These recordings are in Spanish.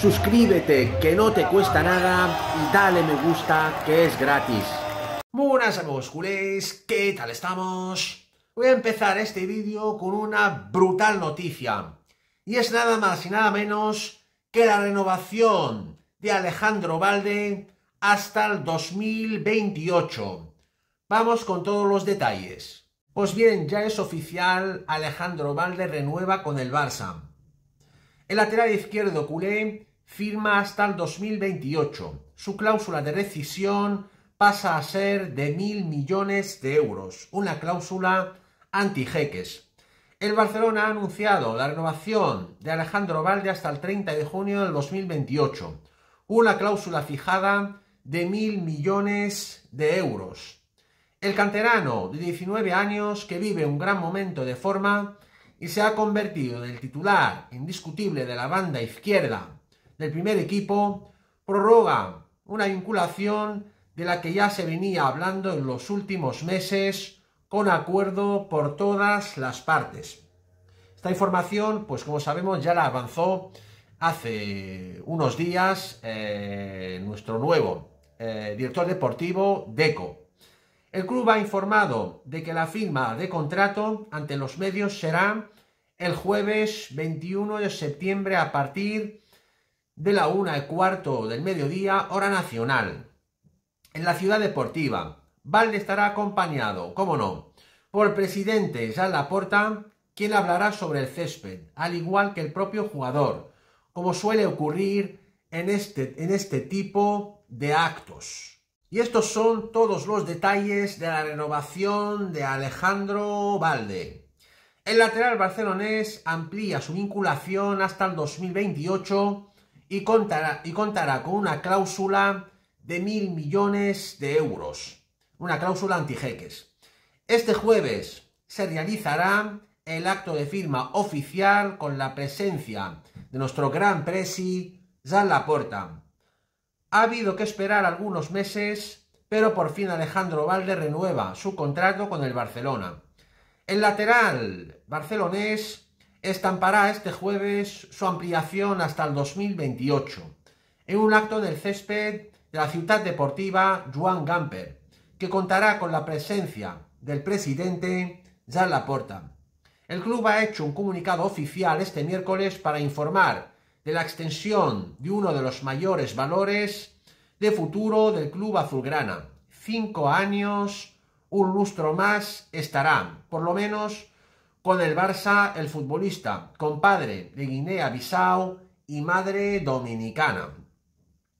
suscríbete que no te cuesta nada y dale me gusta que es gratis. Buenas amigos culés, ¿qué tal estamos? Voy a empezar este vídeo con una brutal noticia. Y es nada más y nada menos que la renovación de Alejandro Valde hasta el 2028. Vamos con todos los detalles. Pues bien, ya es oficial, Alejandro Valde renueva con el Barça. El lateral izquierdo culé firma hasta el 2028. Su cláusula de rescisión pasa a ser de mil millones de euros, una cláusula anti-jeques. El Barcelona ha anunciado la renovación de Alejandro Valde hasta el 30 de junio del 2028, una cláusula fijada de mil millones de euros. El canterano de 19 años que vive un gran momento de forma y se ha convertido en el titular indiscutible de la banda izquierda del primer equipo prorroga una vinculación de la que ya se venía hablando en los últimos meses con acuerdo por todas las partes. Esta información, pues como sabemos, ya la avanzó hace unos días eh, nuestro nuevo eh, director deportivo, Deco. El club ha informado de que la firma de contrato ante los medios será el jueves 21 de septiembre a partir de la una y cuarto del mediodía, hora nacional, en la ciudad deportiva. Valde estará acompañado, como no, por el presidente la Laporta, quien hablará sobre el césped, al igual que el propio jugador, como suele ocurrir en este, en este tipo de actos. Y estos son todos los detalles de la renovación de Alejandro Valde. El lateral barcelonés amplía su vinculación hasta el 2028 y contará, y contará con una cláusula de mil millones de euros, una cláusula antijeques. Este jueves se realizará el acto de firma oficial con la presencia de nuestro gran presi Jean Laporta. Ha habido que esperar algunos meses, pero por fin Alejandro Valde renueva su contrato con el Barcelona. El lateral barcelonés estampará este jueves su ampliación hasta el 2028 en un acto del césped de la ciudad deportiva Juan Gamper, que contará con la presencia del presidente Jean Laporta. El club ha hecho un comunicado oficial este miércoles para informar de la extensión de uno de los mayores valores de futuro del club azulgrana. Cinco años, un lustro más estará, por lo menos con el Barça, el futbolista, compadre de Guinea-Bissau y madre dominicana.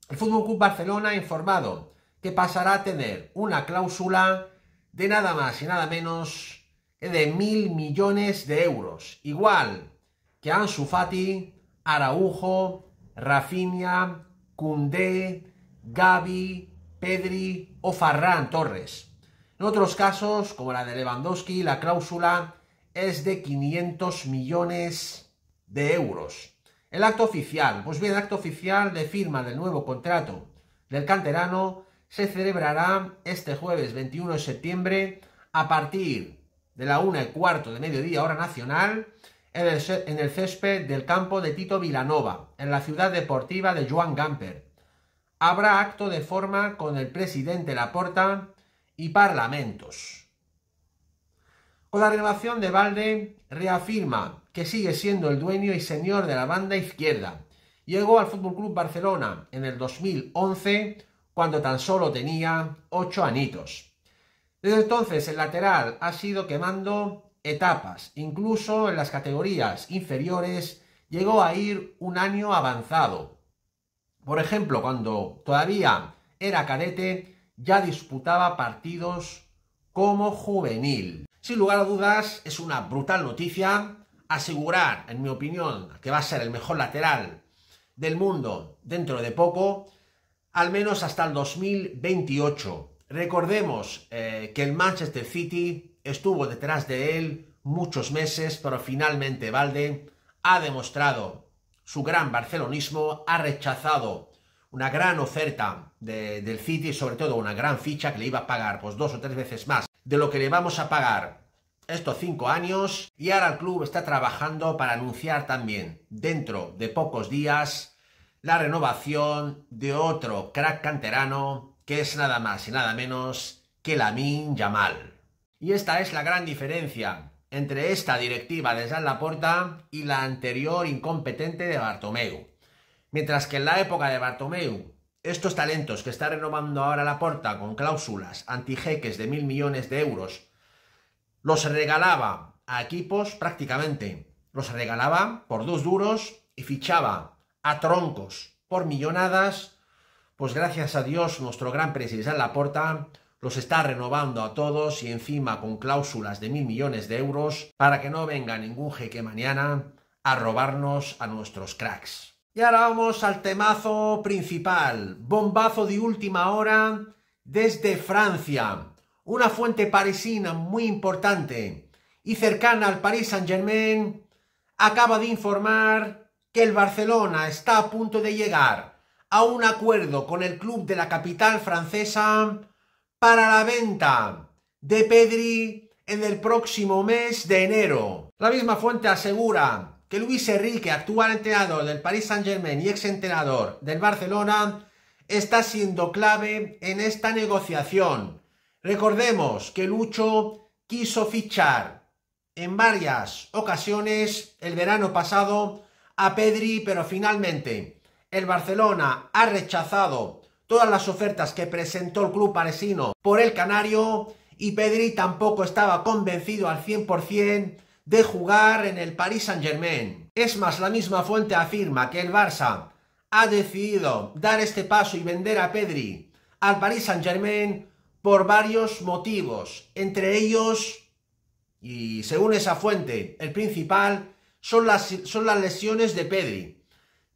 El Fútbol Club Barcelona ha informado que pasará a tener una cláusula de nada más y nada menos de mil millones de euros, igual que Ansu Fati, Araujo, Rafinha, Cundé, Gaby, Pedri o Farran Torres. En otros casos, como la de Lewandowski, la cláusula es de 500 millones de euros. El acto oficial, pues bien, el acto oficial de firma del nuevo contrato del canterano se celebrará este jueves 21 de septiembre a partir de la una y cuarto de mediodía hora nacional en el, en el césped del campo de Tito Vilanova, en la ciudad deportiva de Joan Gamper. Habrá acto de forma con el presidente Laporta y parlamentos. Con la renovación de Valde reafirma que sigue siendo el dueño y señor de la banda izquierda. Llegó al Fútbol Club Barcelona en el 2011 cuando tan solo tenía 8 anitos. Desde entonces el lateral ha sido quemando etapas, incluso en las categorías inferiores llegó a ir un año avanzado. Por ejemplo, cuando todavía era cadete, ya disputaba partidos como juvenil. Sin lugar a dudas, es una brutal noticia. Asegurar, en mi opinión, que va a ser el mejor lateral del mundo dentro de poco, al menos hasta el 2028. Recordemos eh, que el Manchester City estuvo detrás de él muchos meses, pero finalmente Valde ha demostrado su gran barcelonismo, ha rechazado una gran oferta del City, sobre todo una gran ficha que le iba a pagar pues, dos o tres veces más de lo que le vamos a pagar estos cinco años y ahora el club está trabajando para anunciar también dentro de pocos días la renovación de otro crack canterano que es nada más y nada menos que Lamin Yamal. Y esta es la gran diferencia entre esta directiva de San Laporta y la anterior incompetente de Bartomeu. Mientras que en la época de Bartomeu estos talentos que está renovando ahora la porta con cláusulas antijeques de mil millones de euros, los regalaba a equipos prácticamente, los regalaba por dos duros y fichaba a troncos por millonadas, pues gracias a Dios nuestro gran presidente Laporta los está renovando a todos y encima con cláusulas de mil millones de euros para que no venga ningún jeque mañana a robarnos a nuestros cracks. Y ahora vamos al temazo principal, bombazo de última hora desde Francia, una fuente parisina muy importante y cercana al Paris Saint-Germain, acaba de informar que el Barcelona está a punto de llegar a un acuerdo con el club de la capital francesa para la venta de Pedri en el próximo mes de enero. La misma fuente asegura que Luis Enrique, actual entrenador del Paris Saint-Germain y ex entrenador del Barcelona, está siendo clave en esta negociación. Recordemos que Lucho quiso fichar en varias ocasiones el verano pasado a Pedri, pero finalmente el Barcelona ha rechazado todas las ofertas que presentó el club parisino por el Canario y Pedri tampoco estaba convencido al 100% de jugar en el Paris Saint-Germain. Es más, la misma fuente afirma que el Barça ha decidido dar este paso y vender a Pedri al Paris Saint-Germain por varios motivos, entre ellos, y según esa fuente, el principal son las, son las lesiones de Pedri.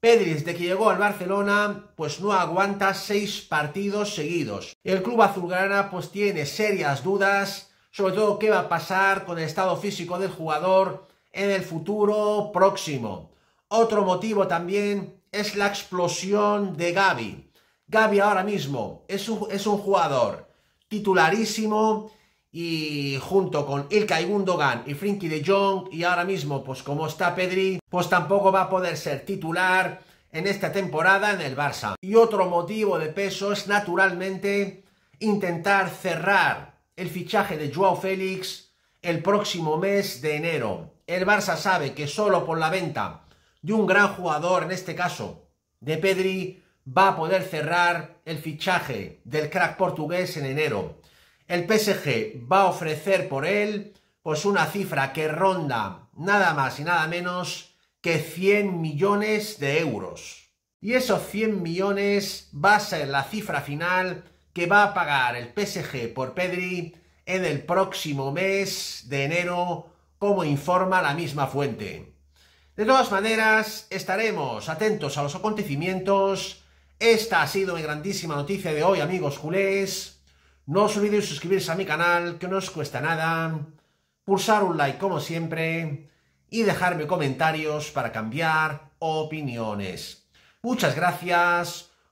Pedri, desde que llegó al Barcelona, pues no aguanta seis partidos seguidos. El club azulgrana pues tiene serias dudas sobre todo qué va a pasar con el estado físico del jugador en el futuro próximo. Otro motivo también es la explosión de Gaby. Gaby ahora mismo es un, es un jugador titularísimo y junto con Ilkay Gundogan y Frinky de Jong y ahora mismo pues como está Pedri pues tampoco va a poder ser titular en esta temporada en el Barça. Y otro motivo de peso es naturalmente intentar cerrar el fichaje de Joao Félix el próximo mes de enero. El Barça sabe que solo por la venta de un gran jugador, en este caso de Pedri, va a poder cerrar el fichaje del crack portugués en enero. El PSG va a ofrecer por él pues una cifra que ronda nada más y nada menos que 100 millones de euros. Y esos 100 millones va a ser la cifra final que va a pagar el PSG por Pedri en el próximo mes de enero, como informa la misma fuente. De todas maneras, estaremos atentos a los acontecimientos. Esta ha sido mi grandísima noticia de hoy, amigos culés. No os olvidéis suscribirse a mi canal, que no os cuesta nada. Pulsar un like, como siempre. Y dejarme comentarios para cambiar opiniones. Muchas gracias.